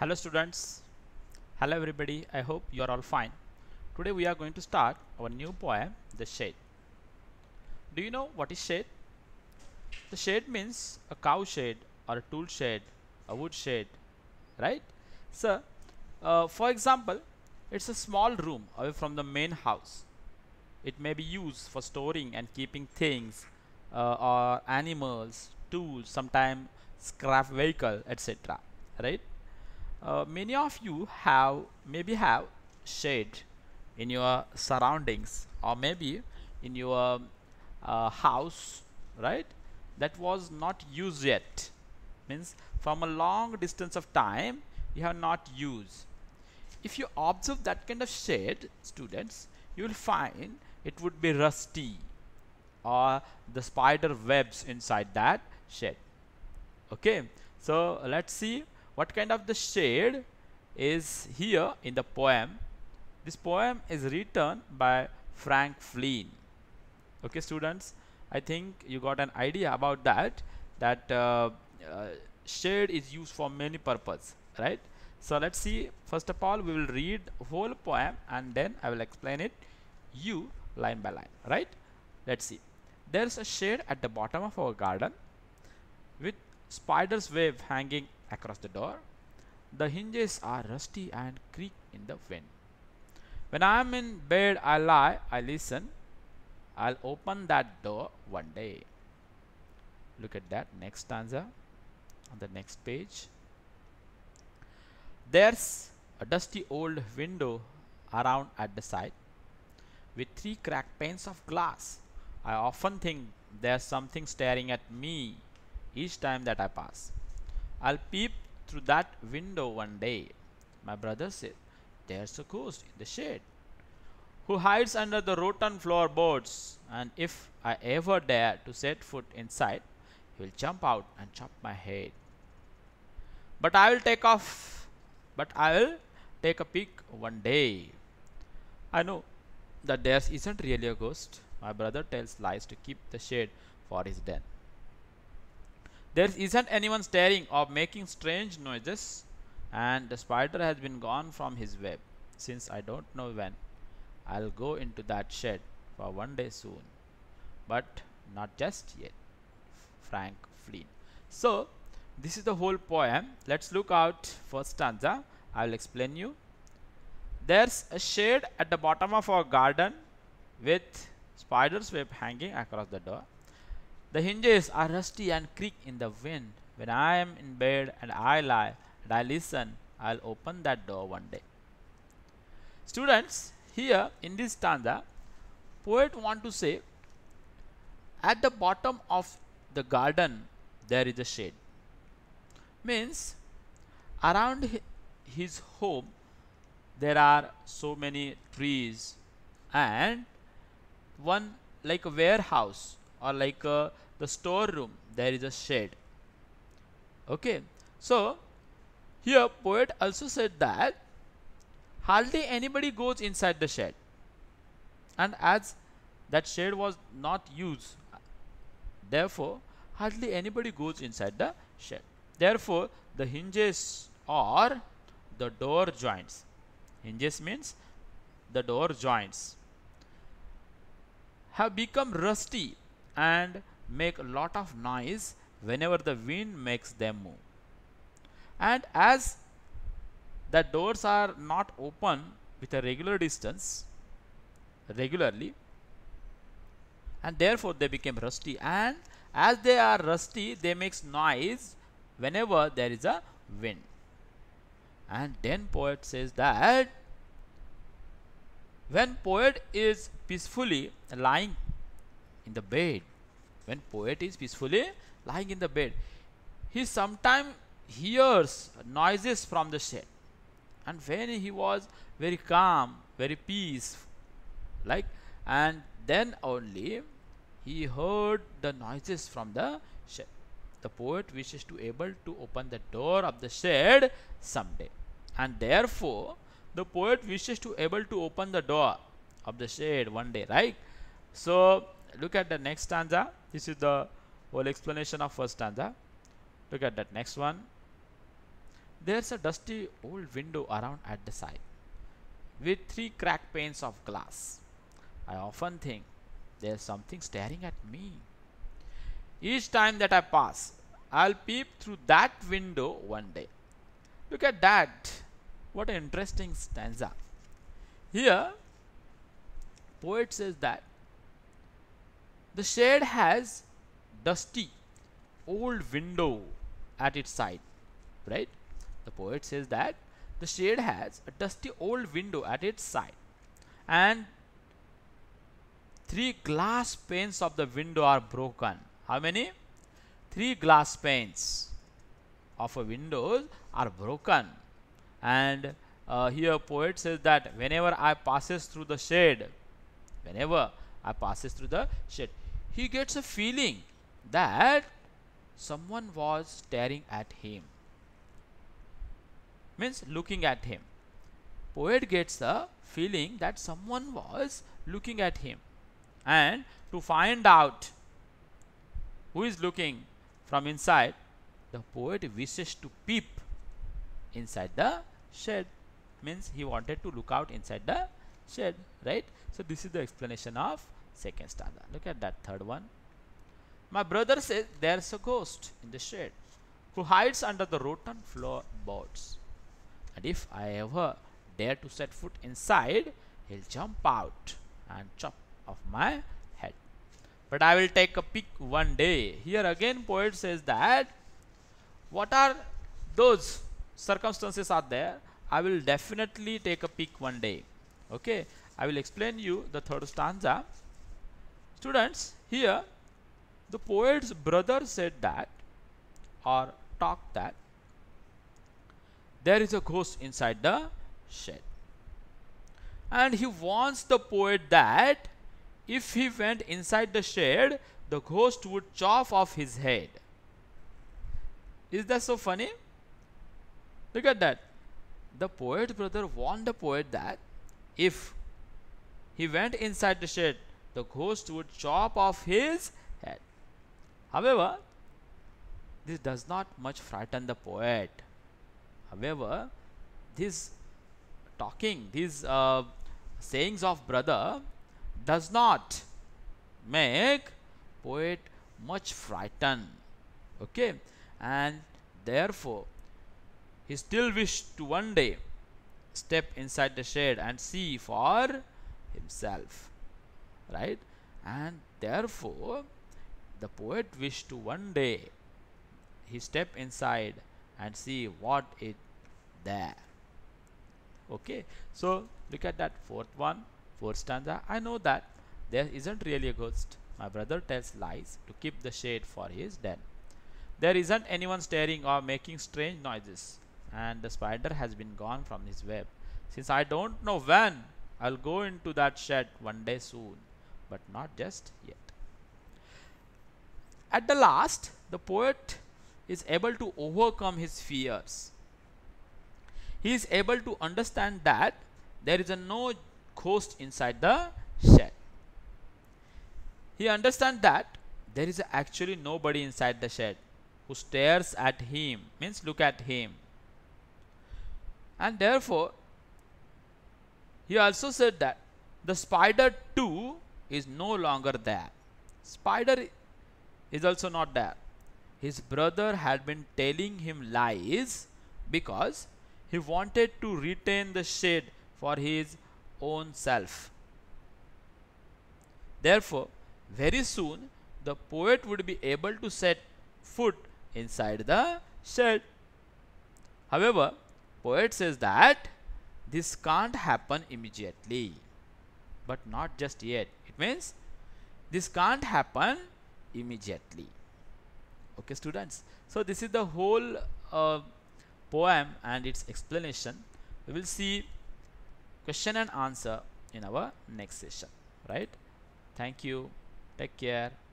hello students hello everybody i hope you are all fine today we are going to start our new poem the shade do you know what is shade the shade means a cow shed or a tool shed a wood shed right so uh, for example it's a small room away from the main house it may be used for storing and keeping things uh, or animals tools sometimes scrap vehicle etc right uh, many of you have maybe have shade in your surroundings or maybe in your uh, house right that was not used yet means from a long distance of time you have not used if you observe that kind of shade students you will find it would be rusty or the spider webs inside that shed okay so let's see what kind of the shade is here in the poem this poem is written by Frank Flynn okay students I think you got an idea about that that uh, uh, shade is used for many purpose right so let's see first of all we will read whole poem and then I will explain it you line by line right let's see there's a shade at the bottom of our garden with spider's web hanging across the door. The hinges are rusty and creak in the wind. When I am in bed, I lie, I listen. I'll open that door one day. Look at that next stanza on the next page. There's a dusty old window around at the side with three cracked panes of glass. I often think there's something staring at me each time that I pass. I'll peep through that window one day. My brother said, There's a ghost in the shade who hides under the rotten floorboards, and if I ever dare to set foot inside, he will jump out and chop my head. But I will take off, but I will take a peek one day. I know that there isn't really a ghost. My brother tells lies to keep the shade for his den there isn't anyone staring or making strange noises and the spider has been gone from his web since I don't know when. I'll go into that shed for one day soon, but not just yet. Frank Flynn. So, this is the whole poem. Let's look out first stanza. I'll explain you. There's a shed at the bottom of our garden with spider's web hanging across the door. The hinges are rusty and creak in the wind. When I am in bed and I lie and I listen, I'll open that door one day. Students, here in this stanza, poet want to say, at the bottom of the garden, there is a shade. Means, around his home, there are so many trees and one like a warehouse or like uh, the storeroom there is a shed okay so here poet also said that hardly anybody goes inside the shed and as that shed was not used therefore hardly anybody goes inside the shed therefore the hinges or the door joints hinges means the door joints have become rusty and make a lot of noise whenever the wind makes them move. And as the doors are not open with a regular distance, regularly, and therefore they became rusty and as they are rusty they makes noise whenever there is a wind and then poet says that when poet is peacefully lying in the bed. When poet is peacefully lying in the bed, he sometimes hears noises from the shed. And when he was very calm, very peaceful, like, and then only he heard the noises from the shed. The poet wishes to able to open the door of the shed someday. And therefore, the poet wishes to able to open the door of the shed one day, right? So, look at the next stanza. This is the whole explanation of first stanza. Look at that next one. There's a dusty old window around at the side with three cracked panes of glass. I often think there's something staring at me. Each time that I pass, I'll peep through that window one day. Look at that. What an interesting stanza. Here, poet says that the shed has dusty old window at its side, right? The poet says that the shed has a dusty old window at its side and three glass panes of the window are broken. How many? Three glass panes of a window are broken and uh, here poet says that whenever I passes through the shade whenever I passes through the shade he gets a feeling that someone was staring at him means looking at him poet gets the feeling that someone was looking at him and to find out who is looking from inside the poet wishes to peep inside the shed means he wanted to look out inside the shed right so this is the explanation of second stanza. Look at that third one. My brother says there's a ghost in the shed, who hides under the rotten floorboards. And if I ever dare to set foot inside, he'll jump out and chop off my head. But I will take a peek one day. Here again, poet says that what are those circumstances are there? I will definitely take a peek one day. Okay, I will explain you the third stanza. Students, here the poet's brother said that or talked that there is a ghost inside the shed. And he warns the poet that if he went inside the shed, the ghost would chop off his head. Is that so funny? Look at that. The poet brother warned the poet that if he went inside the shed, the ghost would chop off his head. However, this does not much frighten the poet. However, this talking, these uh, sayings of brother does not make poet much frightened. Okay, and therefore he still wished to one day step inside the shed and see for himself right and therefore the poet wished to one day he step inside and see what is there okay so look at that fourth one fourth stanza i know that there isn't really a ghost my brother tells lies to keep the shade for his den there isn't anyone staring or making strange noises and the spider has been gone from his web since i don't know when i'll go into that shed one day soon but not just yet. At the last, the poet is able to overcome his fears. He is able to understand that there is a no ghost inside the shed. He understands that there is actually nobody inside the shed who stares at him, means look at him. And therefore, he also said that the spider too is no longer there. Spider is also not there. His brother had been telling him lies because he wanted to retain the shade for his own self. Therefore, very soon the poet would be able to set foot inside the shed. However, poet says that this can't happen immediately, but not just yet means this can't happen immediately okay students so this is the whole uh, poem and its explanation we will see question and answer in our next session right thank you take care